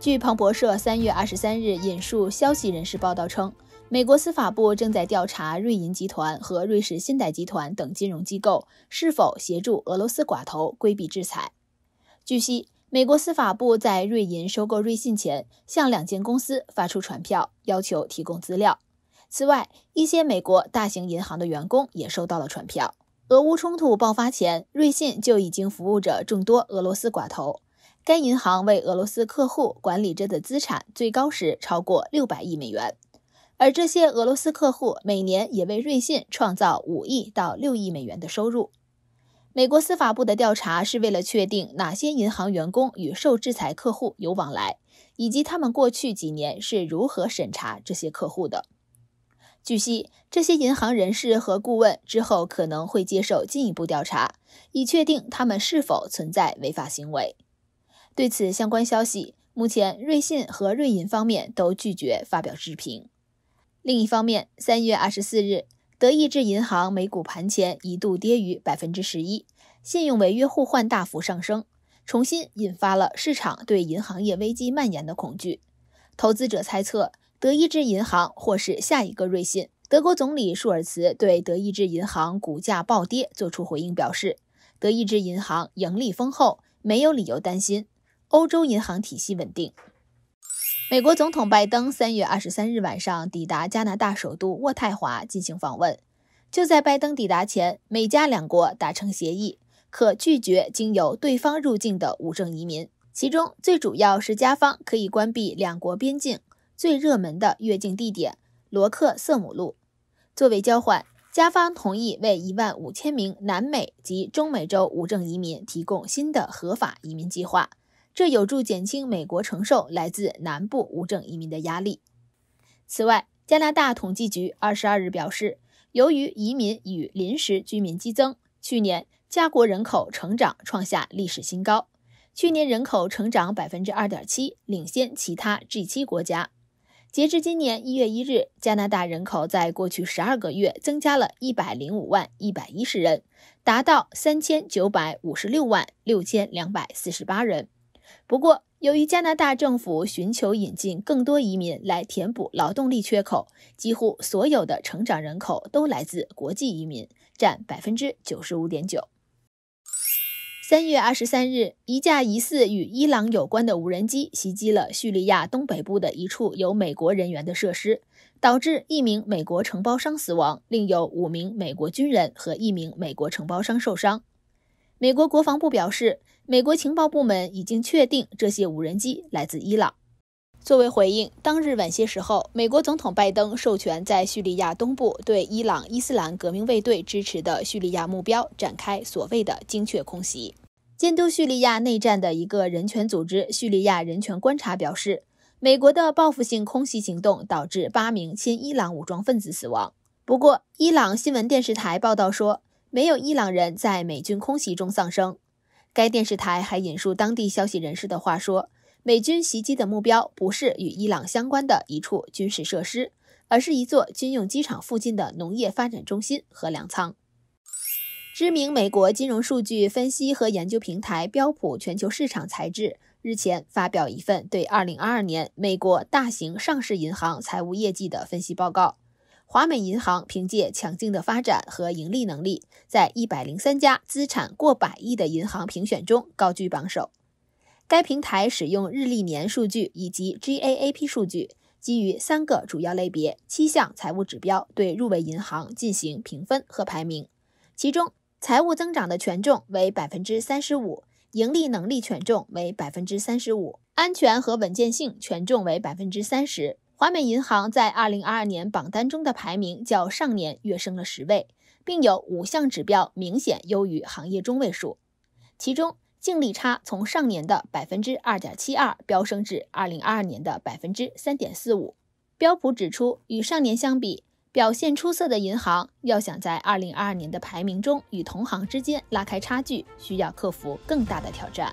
据彭博社三月二十三日引述消息人士报道称，美国司法部正在调查瑞银集团和瑞士信贷集团等金融机构是否协助俄罗斯寡头规避制裁。据悉，美国司法部在瑞银收购瑞信前，向两间公司发出传票，要求提供资料。此外，一些美国大型银行的员工也收到了传票。俄乌冲突爆发前，瑞信就已经服务着众多俄罗斯寡头。该银行为俄罗斯客户管理着的资产最高时超过六百亿美元，而这些俄罗斯客户每年也为瑞信创造五亿到六亿美元的收入。美国司法部的调查是为了确定哪些银行员工与受制裁客户有往来，以及他们过去几年是如何审查这些客户的。据悉，这些银行人士和顾问之后可能会接受进一步调查，以确定他们是否存在违法行为。对此相关消息，目前瑞信和瑞银方面都拒绝发表置评。另一方面，三月二十四日，德意志银行美股盘前一度跌逾百分之十一，信用违约互换大幅上升，重新引发了市场对银行业危机蔓延的恐惧。投资者猜测德意志银行或是下一个瑞信。德国总理舒尔茨对德意志银行股价暴跌作出回应，表示德意志银行盈利丰厚，没有理由担心。欧洲银行体系稳定。美国总统拜登三月二十三日晚上抵达加拿大首都渥太华进行访问。就在拜登抵达前，美加两国达成协议，可拒绝经由对方入境的无证移民。其中最主要是加方可以关闭两国边境最热门的越境地点——罗克瑟姆路。作为交换，加方同意为一万五千名南美及中美洲无证移民提供新的合法移民计划。这有助减轻美国承受来自南部无证移民的压力。此外，加拿大统计局二十二日表示，由于移民与临时居民激增，去年加国人口成长创下历史新高，去年人口成长百分之二点七，领先其他 G 七国家。截至今年一月一日，加拿大人口在过去十二个月增加了一百零五万一百一十人，达到三千九百五十六万六千两百四十八人。不过，由于加拿大政府寻求引进更多移民来填补劳动力缺口，几乎所有的成长人口都来自国际移民，占百分之九十五点九。三月二十三日，一架疑似与伊朗有关的无人机袭击了叙利亚东北部的一处有美国人员的设施，导致一名美国承包商死亡，另有五名美国军人和一名美国承包商受伤。美国国防部表示。美国情报部门已经确定这些无人机来自伊朗。作为回应，当日晚些时候，美国总统拜登授权在叙利亚东部对伊朗伊斯兰革命卫队支持的叙利亚目标展开所谓的精确空袭。监督叙利亚内战的一个人权组织叙利亚人权观察表示，美国的报复性空袭行动导致八名亲伊朗武装分子死亡。不过，伊朗新闻电视台报道说，没有伊朗人在美军空袭中丧生。该电视台还引述当地消息人士的话说，美军袭击的目标不是与伊朗相关的一处军事设施，而是一座军用机场附近的农业发展中心和粮仓。知名美国金融数据分析和研究平台标普全球市场财智日前发表一份对二零二二年美国大型上市银行财务业绩的分析报告。华美银行凭借强劲的发展和盈利能力，在一百零三家资产过百亿的银行评选中高居榜首。该平台使用日历年数据以及 G A A P 数据，基于三个主要类别、七项财务指标对入围银行进行评分和排名。其中，财务增长的权重为百分之三十五，盈利能力权重为百分之三十五，安全和稳健性权重为百分之三十。华美银行在二零二二年榜单中的排名较上年跃升了十位，并有五项指标明显优于行业中位数。其中，净利差从上年的百分之二点七二飙升至二零二二年的百分之三点四五。标普指出，与上年相比，表现出色的银行要想在二零二二年的排名中与同行之间拉开差距，需要克服更大的挑战。